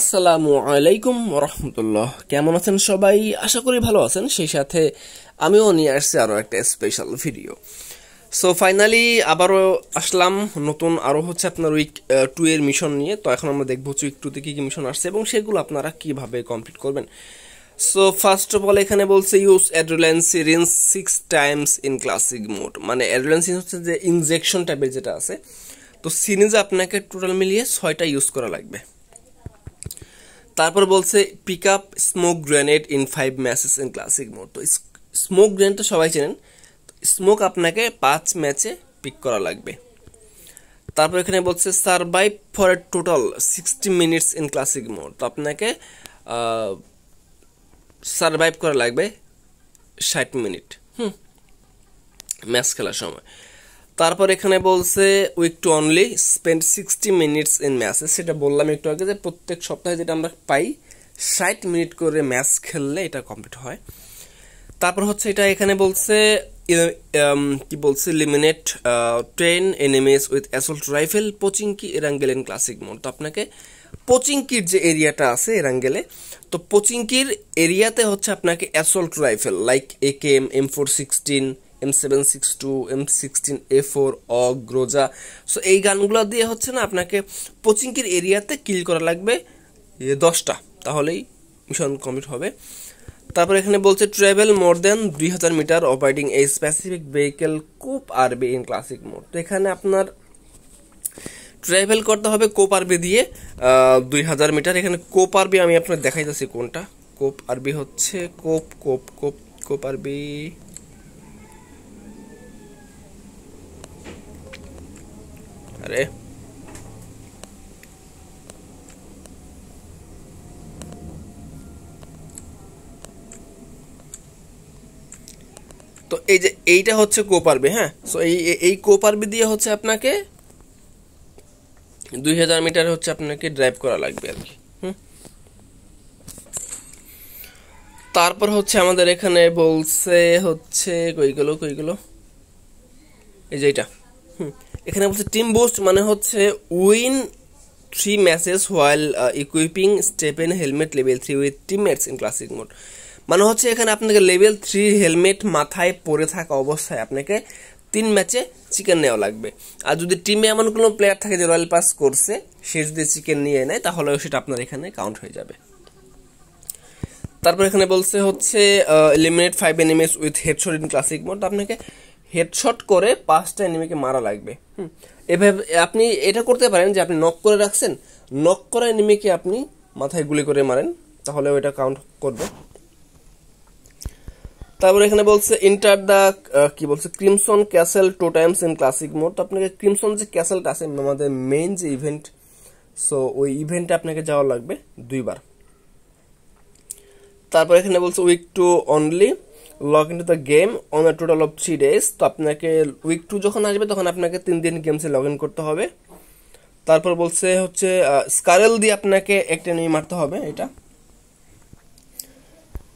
আসসালামু আলাইকুম রহমতুল্লাহ কেমন আছেন সবাই আশা করি ভালো আছেন সেই সাথে আমিও নিয়ে আসছি আরও একটা স্পেশাল ভিডিও সো ফাইনালি আবারও আসলাম নতুন আরও হচ্ছে আপনার উইক টু এর মিশন নিয়ে তো এখন আমরা দেখবো উইক টুতে কী কী মিশন আসছে এবং সেগুলো আপনারা কীভাবে কমপ্লিট করবেন সো ফার্স্ট অফ অল এখানে বলছে use adrenaline rinse six times in classic mode মানে অ্যাড্রোলেন্স হচ্ছে যে ইনজেকশন টাইপের যেটা আছে তো সিরিজ আপনাকে টোটাল মিলিয়ে ছয়টা ইউজ করা লাগবে তারপর বলছে pick up smoke grenade in five matches in classic mode তো স্মোক গ্রেনেড তো সবাই চেনেন স্মোক আপনাকে পাঁচ ম্যাচে পিক করা লাগবে তারপর এখানে বলছে survive for a total sixty minutes in classic mode তো আপনাকে সারভাইভ করা লাগবে ষাট মিনিট হুম ম্যাচ খেলার সময় তারপর এখানে বলছে week two only spend sixty minutes in ম্যাচে সেটা বললাম একটু আগে যে প্রত্যেক সপ্তাহে যেটা আমরা পাই ষাট মিনিট করে ম্যাচ খেললে এটা কমপ্লিট হয় তারপর হচ্ছে এটা এখানে বলছে um, কি বলছে eliminate ten enemies with assault rifle Pochinki Erangel in classic mode তো আপনাকে পোচিংকির যে এরিয়াটা আছে এরাঙ্গেলে তো পোচিংকির এরিয়াতে হচ্ছে আপনাকে assault rifle like A K M M four sixteen M M seven six two M762 M16A4 অগ গ্রোজা সো এই গানগুলো দিয়ে হচ্ছে না আপনাকে পচিঙ্কির এরিয়াতে কিল করা লাগবে দশটা তাহলেই মিশন কমপ্লিট হবে তারপর এখানে বলছে ট্রাভেল মোর দেন দুই হাজার metre operating a specific vehicle coupe RB in classic mode তো এখানে আপনার ট্রাভেল করতে হবে কোপ আরবি দিয়ে দুই হাজার মিটার এখানে কোপ আরবি আমি আপনার দেখাইতেছি কোনটা কোপ আরবি হচ্ছে কোপ কোপ কোপ কোপ আরবি ক্ষেত্রে তো এই যে এইটা হচ্ছে কোপারবে হ্যাঁ সো এই এই কোপারবে দিয়ে হচ্ছে আপনাকে দুই হাজার মিটার হচ্ছে আপনাকে ড্রাইভ করা লাগবে আর কি তারপর হচ্ছে আমাদের এখানে বলছে হচ্ছে কইগুলো কইগুলো এই যে এটা হুম এখানে বলছে টিম বুস্ট মানে হচ্ছে win three matches while equipping Spetsnaz helmet level three with teammates in classic mode মানে হচ্ছে এখানে আপনাকে লেভেল থ্রি হেলমেট মাথায় পরে থাকা অবস্থায় আপনাকে তিন ম্যাচে চিকেন নেওয়া লাগবে আর যদি টিমে এমন কোনো প্লেয়ার থাকে যে রয়্যাল পাস করছে সে যদি চিকেন নিয়ে নেয় তাহলেও সেটা আপনার এখানে কাউন্ট হয়ে যাবে তারপর এখানে বলছে হচ্ছে eliminate five enemies with headshot in classic mode আপনাকে হেডশট করে পাঁচটা এনিমিকে মারা লাগবে হুম এভাবে আপনি এটা করতে পারেন যে আপনি নক করে রাখছেন নক করা এনিমিকে আপনি মাথায় গুলি করে মারেন তাহলে ওইটা কাউন্ট করবে তারপর এখানে বলছে ইন্টার দ্য কি বলছে Crimson Castle two times in classic mode আপনাকে ক্রিমসন যে ক্যাসেলটা আছে আমাদের মেইন যে ইভেন্ট সো ওই ইভেন্টে আপনাকে যাওয়া লাগবে দুইবার তারপর এখানে বলছে week two only log in to the game on a total of three days তো আপনাকে উইক টু যখন আসবে তখন আপনাকে তিন দিন গেমসে লগ ইন করতে হবে তারপর বলছে হচ্ছে স্কারেল দিয়ে আপনাকে একটা নিয়ে মারতে হবে এটা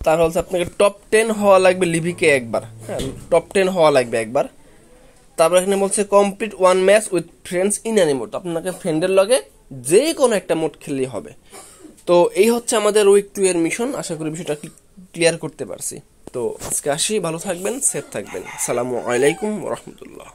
তারপর হচ্ছে আপনাকে টপ টেন হওয়া লাগবে লিভিকে একবার হ্যাঁ টপ টেন হওয়া লাগবে একবার তারপর এখানে বলছে complete one match with friends in any mode আপনাকে ফ্রেন্ডের লগে যে কোনো একটা মোড খেললেই হবে তো এই হচ্ছে আমাদের উইক টু এর মিশন আশা করি বিষয়টা ক্লিয়ার করতে পারছি তো আজকে আসি ভালো থাকবেন সেফ থাকবেন সালামু আলাইকুম রহমতুল্লাহ